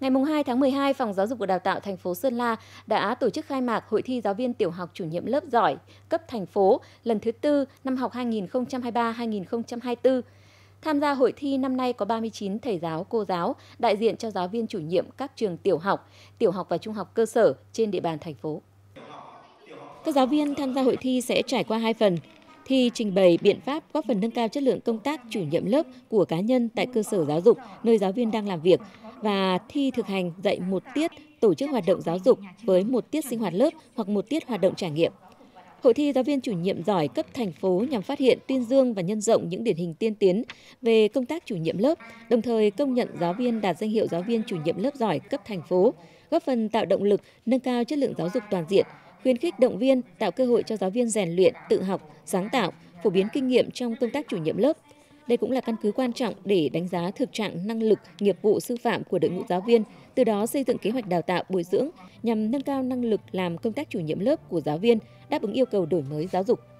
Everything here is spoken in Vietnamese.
Ngày 2 tháng 12, Phòng Giáo dục và Đào tạo thành phố Sơn La đã tổ chức khai mạc hội thi giáo viên tiểu học chủ nhiệm lớp giỏi cấp thành phố lần thứ tư năm học 2023-2024. Tham gia hội thi năm nay có 39 thầy giáo, cô giáo, đại diện cho giáo viên chủ nhiệm các trường tiểu học, tiểu học và trung học cơ sở trên địa bàn thành phố. Các giáo viên tham gia hội thi sẽ trải qua hai phần thi trình bày biện pháp góp phần nâng cao chất lượng công tác chủ nhiệm lớp của cá nhân tại cơ sở giáo dục nơi giáo viên đang làm việc và thi thực hành dạy một tiết tổ chức hoạt động giáo dục với một tiết sinh hoạt lớp hoặc một tiết hoạt động trải nghiệm. Hội thi giáo viên chủ nhiệm giỏi cấp thành phố nhằm phát hiện, tuyên dương và nhân rộng những điển hình tiên tiến về công tác chủ nhiệm lớp, đồng thời công nhận giáo viên đạt danh hiệu giáo viên chủ nhiệm lớp giỏi cấp thành phố, góp phần tạo động lực nâng cao chất lượng giáo dục toàn diện, khuyến khích động viên, tạo cơ hội cho giáo viên rèn luyện, tự học, sáng tạo, phổ biến kinh nghiệm trong công tác chủ nhiệm lớp. Đây cũng là căn cứ quan trọng để đánh giá thực trạng năng lực, nghiệp vụ sư phạm của đội ngũ giáo viên, từ đó xây dựng kế hoạch đào tạo bồi dưỡng nhằm nâng cao năng lực làm công tác chủ nhiệm lớp của giáo viên, đáp ứng yêu cầu đổi mới giáo dục.